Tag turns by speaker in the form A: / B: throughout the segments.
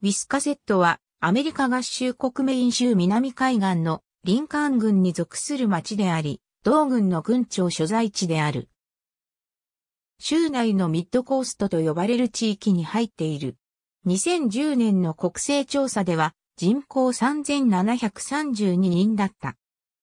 A: ウィスカセットはアメリカ合衆国メイン州南海岸のリンカーン郡に属する町であり、同郡の郡庁所在地である。州内のミッドコーストと呼ばれる地域に入っている。2010年の国勢調査では人口3732人だった。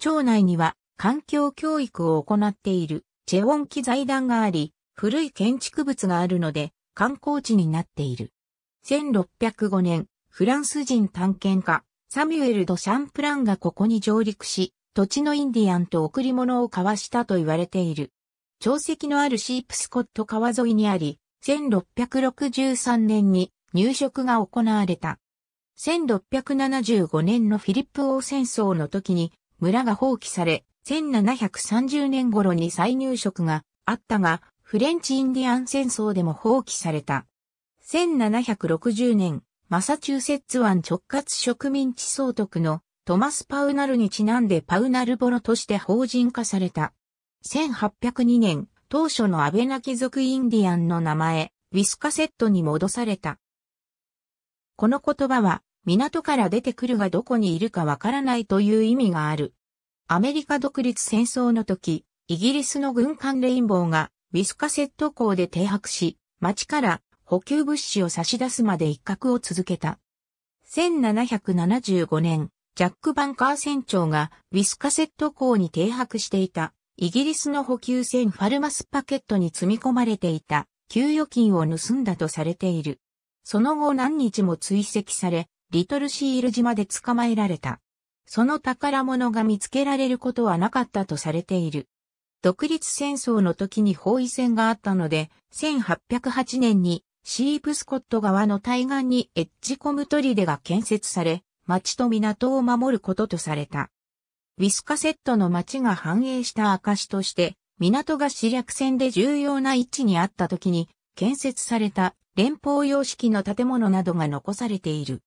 A: 町内には環境教育を行っているチェウォンキ財団があり、古い建築物があるので観光地になっている。1605年、フランス人探検家、サミュエル・ド・シャンプランがここに上陸し、土地のインディアンと贈り物を交わしたと言われている。潮石のあるシープスコット川沿いにあり、1663年に入植が行われた。1675年のフィリップ王戦争の時に村が放棄され、1730年頃に再入植があったが、フレンチインディアン戦争でも放棄された。1760年、マサチューセッツ湾直轄植民地総督のトマス・パウナルにちなんでパウナルボロとして法人化された。1802年、当初のアベナき族インディアンの名前、ウィスカセットに戻された。この言葉は、港から出てくるがどこにいるかわからないという意味がある。アメリカ独立戦争の時、イギリスの軍艦レインボーがウィスカセット港で停泊し、町から補給物資を差し出すまで一角を続けた。1775年、ジャック・バンカー船長がウィスカセット港に停泊していたイギリスの補給船ファルマスパケットに積み込まれていた給与金を盗んだとされている。その後何日も追跡され、リトルシール島で捕まえられた。その宝物が見つけられることはなかったとされている。独立戦争の時に包囲戦があったので、1808年にシープスコット川の対岸にエッジコム砦が建設され、町と港を守ることとされた。ウィスカセットの町が繁栄した証として、港が市略船で重要な位置にあった時に建設された連邦様式の建物などが残されている。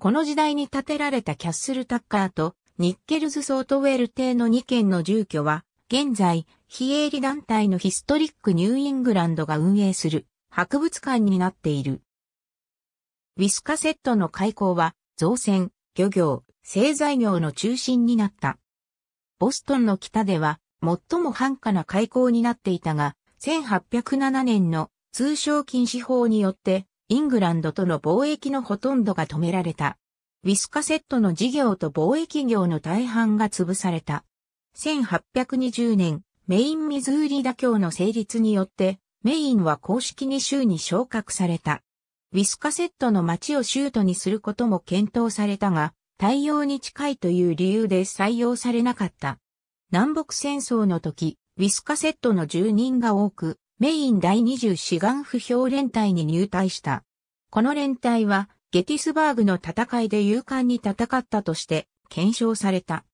A: この時代に建てられたキャッスルタッカーとニッケルズソートウェル邸の2軒の住居は現在非営利団体のヒストリックニューイングランドが運営する博物館になっている。ウィスカセットの開港は造船、漁業、製材業の中心になった。ボストンの北では最も繁華な開港になっていたが、1807年の通商禁止法によってイングランドとの貿易のほとんどが止められた。ウィスカセットの事業と貿易業の大半が潰された。1820年、メインミズーリ妥協の成立によって、メインは公式に州に昇格された。ウィスカセットの町を州都にすることも検討されたが、対応に近いという理由で採用されなかった。南北戦争の時、ウィスカセットの住人が多く、メイン第20志願不評連隊に入隊した。この連隊は、ゲティスバーグの戦いで勇敢に戦ったとして、検証された。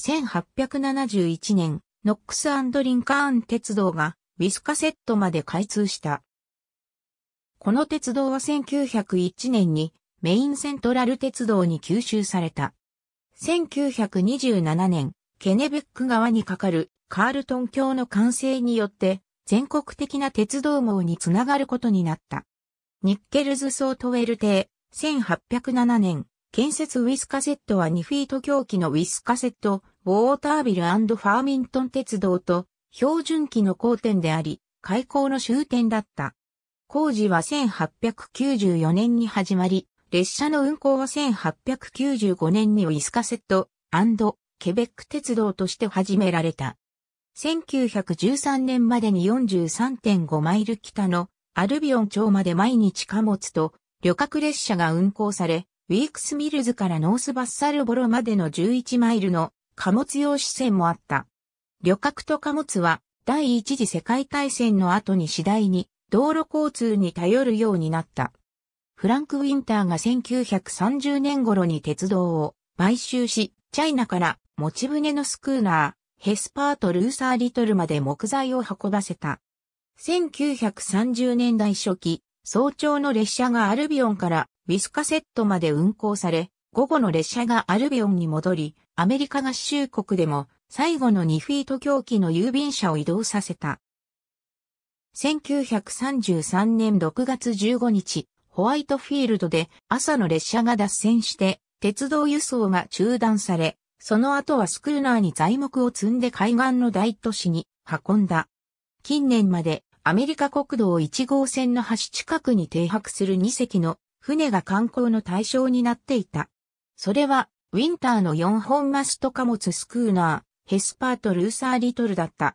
A: 1871年、ノックスリンカーン鉄道がウィスカセットまで開通した。この鉄道は1901年にメインセントラル鉄道に吸収された。1927年、ケネベック川に架かるカールトン橋の完成によって全国的な鉄道網につながることになった。ニッケルズソートウェル邸、1807年、建設ウィスカセットは2フィート狂気のウィスカセット、ウォータービルファーミントン鉄道と標準機の交点であり、開港の終点だった。工事は1894年に始まり、列車の運行は1895年にウィスカセットケベック鉄道として始められた。1913年までに43.5マイル北のアルビオン町まで毎日貨物と旅客列車が運行され、ウィークスミルズからノースバッサルボロまでの11マイルの貨物用支線もあった。旅客と貨物は第一次世界大戦の後に次第に道路交通に頼るようになった。フランク・ウィンターが1930年頃に鉄道を買収し、チャイナから持ち船のスクーナー、ヘスパーとルーサー・リトルまで木材を運ばせた。1930年代初期、早朝の列車がアルビオンからウィスカセットまで運行され、午後の列車がアルビオンに戻り、アメリカ合衆国でも最後の2フィート狂気の郵便車を移動させた。1933年6月15日、ホワイトフィールドで朝の列車が脱線して鉄道輸送が中断され、その後はスクーナーに材木を積んで海岸の大都市に運んだ。近年までアメリカ国道1号線の橋近くに停泊する2隻の船が観光の対象になっていた。それはウィンターの4本マスト貨物スクーナー。ヘスパーとルーサー・リトルだった。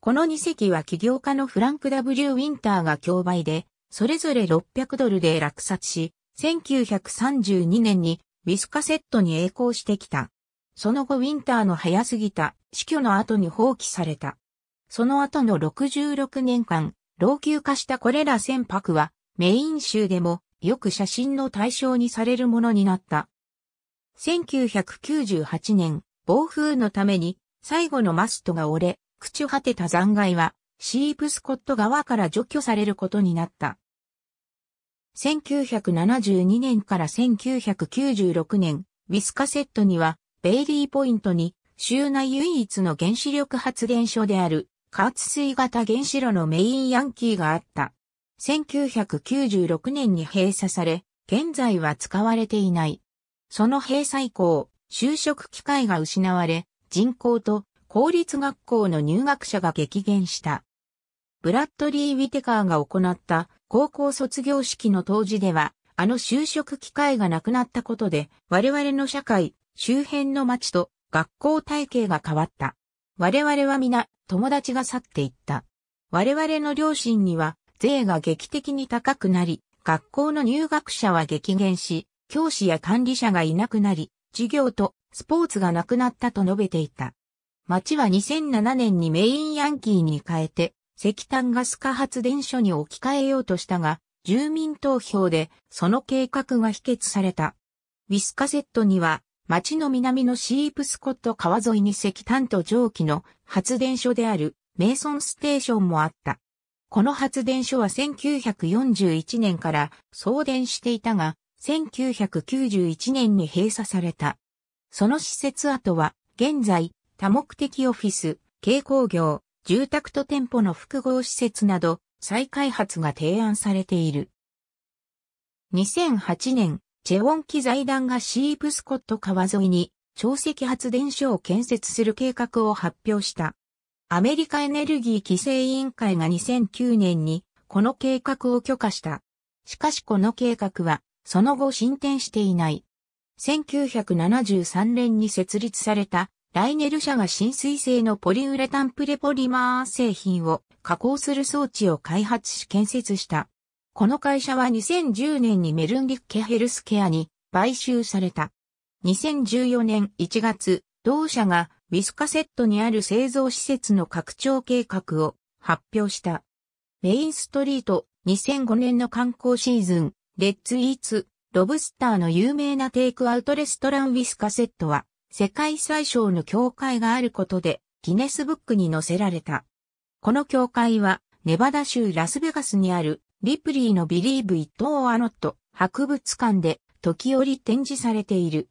A: この2隻は起業家のフランク W・ ウィンターが競売で、それぞれ600ドルで落札し、1932年にウィスカセットに栄光してきた。その後ウィンターの早すぎた死去の後に放棄された。その後の66年間、老朽化したこれら船舶はメイン州でもよく写真の対象にされるものになった。1998年、暴風のために最後のマストが折れ、朽ち果てた残骸は、シープスコット側から除去されることになった。1972年から1996年、ウィスカセットには、ベイリーポイントに、州内唯一の原子力発電所である、加圧水型原子炉のメインヤンキーがあった。1996年に閉鎖され、現在は使われていない。その閉鎖以降、就職機会が失われ、人口と公立学校の入学者が激減した。ブラッドリー・ウィテカーが行った高校卒業式の当時では、あの就職機会がなくなったことで、我々の社会、周辺の街と学校体系が変わった。我々は皆、友達が去っていった。我々の両親には、税が劇的に高くなり、学校の入学者は激減し、教師や管理者がいなくなり、授業とスポーツがなくなったと述べていた。町は2007年にメインヤンキーに変えて、石炭ガス化発電所に置き換えようとしたが、住民投票でその計画が否決された。ウィスカセットには、町の南のシープスコット川沿いに石炭と蒸気の発電所であるメイソンステーションもあった。この発電所は1941年から送電していたが、1991年に閉鎖された。その施設跡は、現在、多目的オフィス、軽工業、住宅と店舗の複合施設など、再開発が提案されている。2008年、チェウォン機財団がシープスコット川沿いに、潮汐発電所を建設する計画を発表した。アメリカエネルギー規制委員会が2009年に、この計画を許可した。しかしこの計画は、その後進展していない。1973年に設立されたライネル社が浸水性のポリウレタンプレポリマー製品を加工する装置を開発し建設した。この会社は2010年にメルンリッケヘルスケアに買収された。2014年1月、同社がウィスカセットにある製造施設の拡張計画を発表した。メインストリート2005年の観光シーズン、レッツイーツロブスターの有名なテイクアウトレストランウィスカセットは、世界最小の教会があることで、ギネスブックに載せられた。この教会は、ネバダ州ラスベガスにある、リプリーのビリーブ・一ット・オー・アノット博物館で、時折展示されている。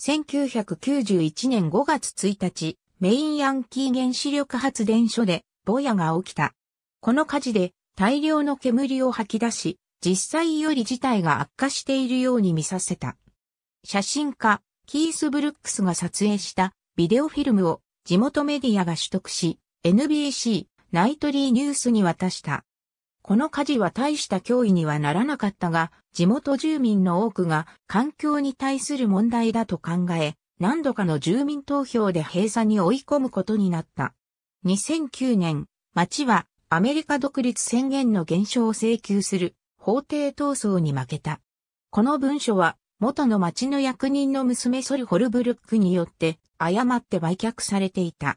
A: 1991年5月1日、メインヤンキー原子力発電所で、ボヤが起きた。この火事で、大量の煙を吐き出し、実際より事態が悪化しているように見させた。写真家、キース・ブルックスが撮影したビデオフィルムを地元メディアが取得し、NBC、ナイトリーニュースに渡した。この火事は大した脅威にはならなかったが、地元住民の多くが環境に対する問題だと考え、何度かの住民投票で閉鎖に追い込むことになった。2009年、町はアメリカ独立宣言の減少を請求する法廷闘争に負けた。この文書は、元の町の役人の娘ソル・ホルブルックによって誤って売却されていた。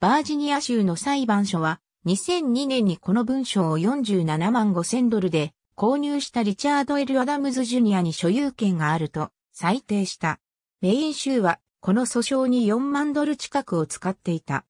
A: バージニア州の裁判所は2002年にこの文書を47万5千ドルで購入したリチャード・エル・アダムズ・ジュニアに所有権があると裁定した。メイン州はこの訴訟に4万ドル近くを使っていた。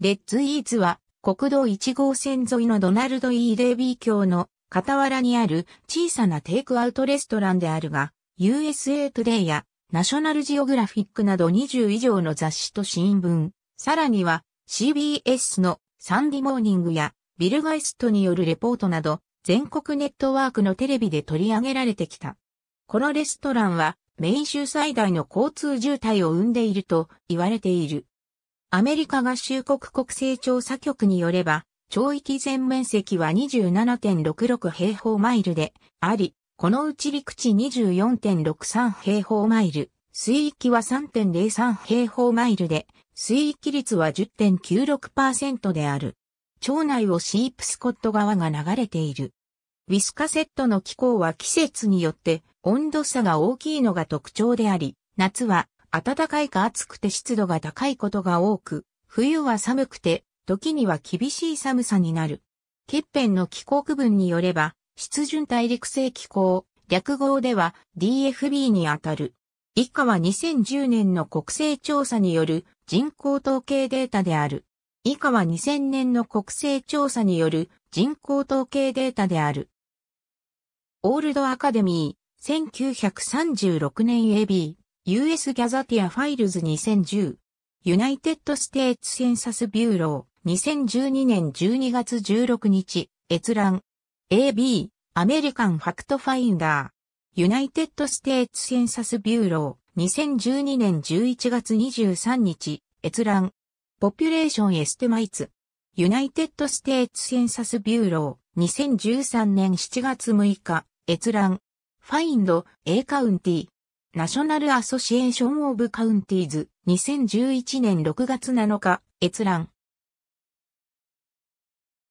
A: レッツ・イーツは国道1号線沿いのドナルド・イー・レービー教の傍らにある小さなテイクアウトレストランであるが、USA Today やナショナルジオグラフィックなど20以上の雑誌と新聞、さらには CBS のサンディモーニングやビルガイストによるレポートなど全国ネットワークのテレビで取り上げられてきた。このレストランはメイン州最大の交通渋滞を生んでいると言われている。アメリカ合衆国国勢調査局によれば、町域全面積は27.66平方マイルであり、このうち陸地24.63平方マイル、水域は3.03平方マイルで、水域率は10.96%である。町内をシープスコット川が流れている。ウィスカセットの気候は季節によって温度差が大きいのが特徴であり、夏は暖かいか暑くて湿度が高いことが多く、冬は寒くて時には厳しい寒さになる。欠片の気候区分によれば、湿潤大陸性気候、略号では DFB にあたる。以下は2010年の国勢調査による人口統計データである。以下は2000年の国勢調査による人口統計データである。オールドアカデミー、1936年 AB、US ギャザティアファイルズ2010、ユナイテッドステーツセンサスビューロ2012年12月16日、閲覧。AB、アメリカンファクトファインダー。ユナイテッドステーツセンサスビューロー。2012年11月23日、閲覧。ポピュレーションエステマイツ。ユナイテッドステーツセンサスビューロー。2013年7月6日、閲覧。ファインド、A カウンティ。ナショナルアソシエーションオブカウンティーズ。2011年6月7日、閲覧。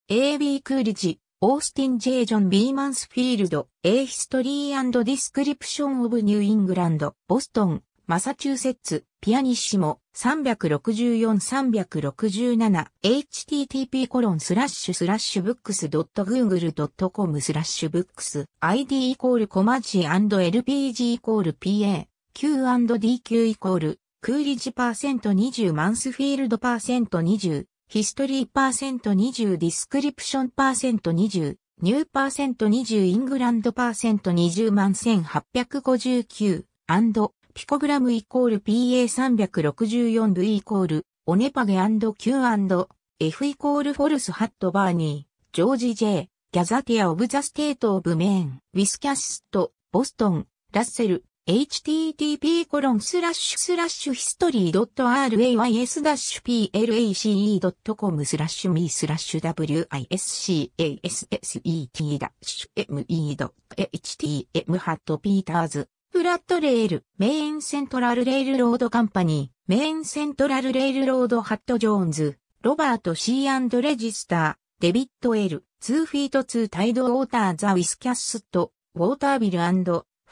A: A.B. クーリジ、オースティン・ジェイ・ジョン・ビーマンスフィールド、A History and Description of New England、ボストン、マサチューセッツ、ピアニッシモ、364-367、http コロンスラッシュスラッシュブックス .google.com スラッシュブックス、id イコールコマジ &lpg イコール pa、q&dq イコール、クーリジパーセント20マンスフィールドパーセント20、ヒストリーパーセント20ディスクリプションパーセント20ニューパーセント20イングランドパーセント20万1859ピコグラムイコール PA364 V イコールオネパゲ &Q&F イコールフォルスハットバーニージョージ J ギャザティア・オブ・ザ・ステート・オブ・メーン、ウィスキャスト、ボストン、ラッセル、http://history.rays-place.com スラッシュ me スラッシュ w i s s e t m e h t m ハットピーターズフラットレールメインセントラルレールロードカンパニーメインセントラルレールロードハットジョーンズロバート C& レジスターデビット L 2フィート2タイドウォーターザウィスキャストウォータービル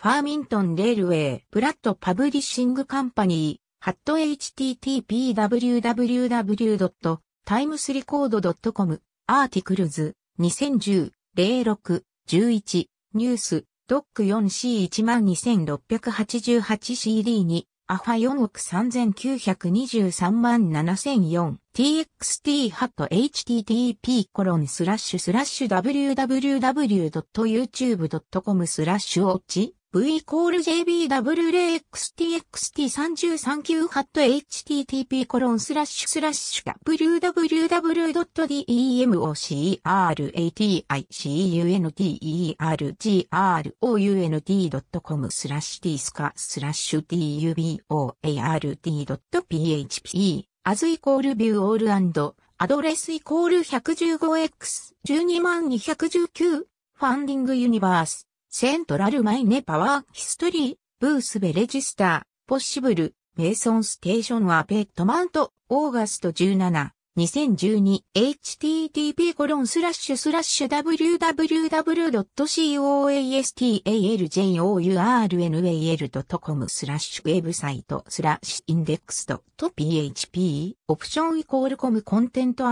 A: ファーミントンレールウェイ、ブラッド・パブリッシングカンパニー、ハット http://www.timesrecord.com、アーティクルズ、2010、06、11、ニュース、ドック 4C12688CD に、アファ4億3923万 7004TXT ハット http コロンスラッシュスラッシュ www.youtube.com スラッシュオッチ v イコール jbwxtxt33 9ハット http コロンスラッシュスラッシュ w w w d e m o c r a t i c u n t e r g r o u n t c o m スラッシュ t スカスラッシュ d u b o a r d p h p as イコールビューオールアンドアドレスイコール 115x12219 ファンディングユニバースセントラルマイネパワーヒストリー、ブースベレジスター、ポッシブル、メイソンステーションはペットマウント、オーガスト17、2012、http コロンスラッシュスラッシュ www.coastaljournal.com スラッシュウェブサイトスラッシュインデックスと php オプションイコールコムコンテント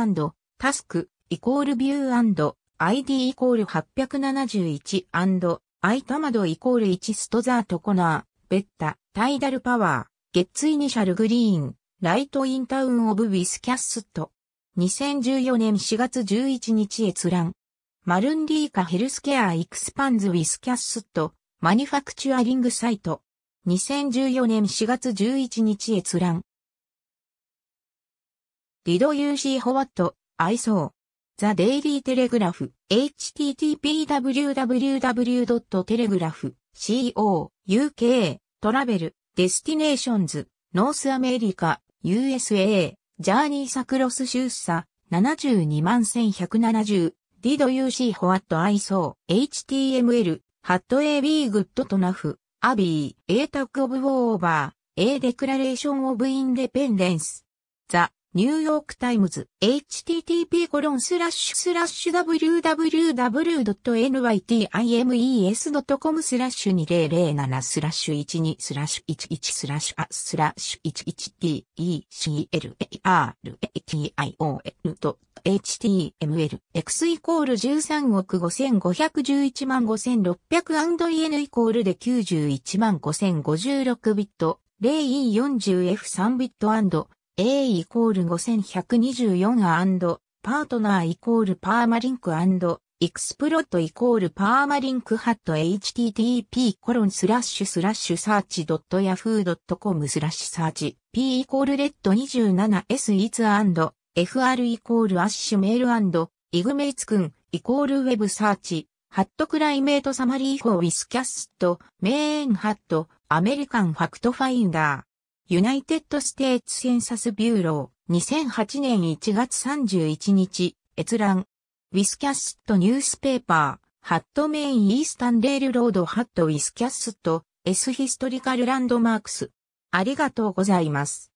A: タスクイコールビュー &ID イコール871アイタマドイコール1ストザートコナー、ベッタ、タイダルパワー、ゲッツイニシャルグリーン、ライトインタウンオブウィスキャッスット。2014年4月11日閲覧。マルンリーカヘルスケアエクスパンズウィスキャッスット、マニファクチュアリングサイト。2014年4月11日閲覧。リド u ーホワット、アイソー。ザ・デイリー・テレグラフ、http://www.telegraph.co.uk、トラベル、デスティネーションズ、ノースアメリカ、USA、ジャーニー・サクロス・シューサ、721,170、ディド UC ホワットアイソー、HTML、ハット AB グッドトナフ、アビー、A タック・オブウォーオーバー、A デクラレーションオブインデペンデンス。ザ・ニューヨークタイムズ、http://www.nytimes.com スラッシュ2007スラッシュ12スラッシュ11スラッシュあスラッシュ 11teclartion.html x イコール13億5511万5600 &n イコールで91万5056ビット 0e40f3 ビットアンド A イコール 5124& パートナーイコールパーマリンクアンド、エクスプロットイコールパーマリンクハット http コロンスラッシュスラッシュサーチドットヤフードットコムスラッシュサーチ p イコールレッド 27s イツ fr イコールアッシュメールアンドイグメイツくんイコールウェブサーチハットクライメートサマリーフォーウィスキャストメーンハットアメリカンファクトファインダーユナイテッド・ステーツ・センサス・ビューロー、2008年1月31日、閲覧。ウィスキャスト・ニュースペーパー、ハット・メイン・イースタン・レール・ロード・ハット・ウィスキャスト、エス・ヒストリカル・ランドマークス。ありがとうございます。